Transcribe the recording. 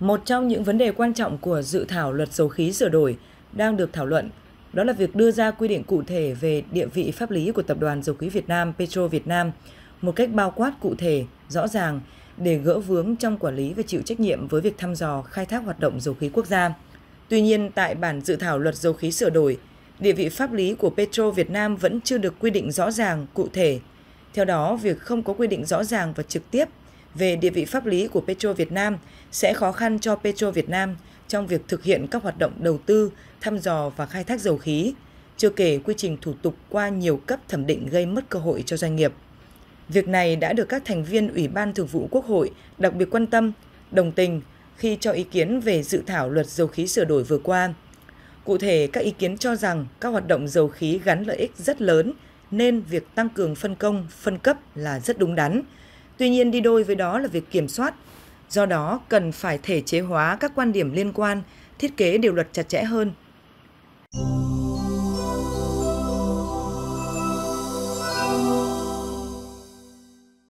Một trong những vấn đề quan trọng của dự thảo luật dầu khí sửa đổi đang được thảo luận đó là việc đưa ra quy định cụ thể về địa vị pháp lý của Tập đoàn Dầu khí Việt Nam Petro Việt Nam một cách bao quát cụ thể, rõ ràng để gỡ vướng trong quản lý và chịu trách nhiệm với việc thăm dò khai thác hoạt động dầu khí quốc gia. Tuy nhiên, tại bản dự thảo luật dầu khí sửa đổi, địa vị pháp lý của Petro Việt Nam vẫn chưa được quy định rõ ràng, cụ thể. Theo đó, việc không có quy định rõ ràng và trực tiếp về địa vị pháp lý của Petro Việt Nam sẽ khó khăn cho Petro Việt Nam trong việc thực hiện các hoạt động đầu tư, thăm dò và khai thác dầu khí, chưa kể quy trình thủ tục qua nhiều cấp thẩm định gây mất cơ hội cho doanh nghiệp. Việc này đã được các thành viên Ủy ban Thường vụ Quốc hội đặc biệt quan tâm, đồng tình khi cho ý kiến về dự thảo luật dầu khí sửa đổi vừa qua. Cụ thể, các ý kiến cho rằng các hoạt động dầu khí gắn lợi ích rất lớn nên việc tăng cường phân công, phân cấp là rất đúng đắn, Tuy nhiên đi đôi với đó là việc kiểm soát. Do đó, cần phải thể chế hóa các quan điểm liên quan, thiết kế điều luật chặt chẽ hơn.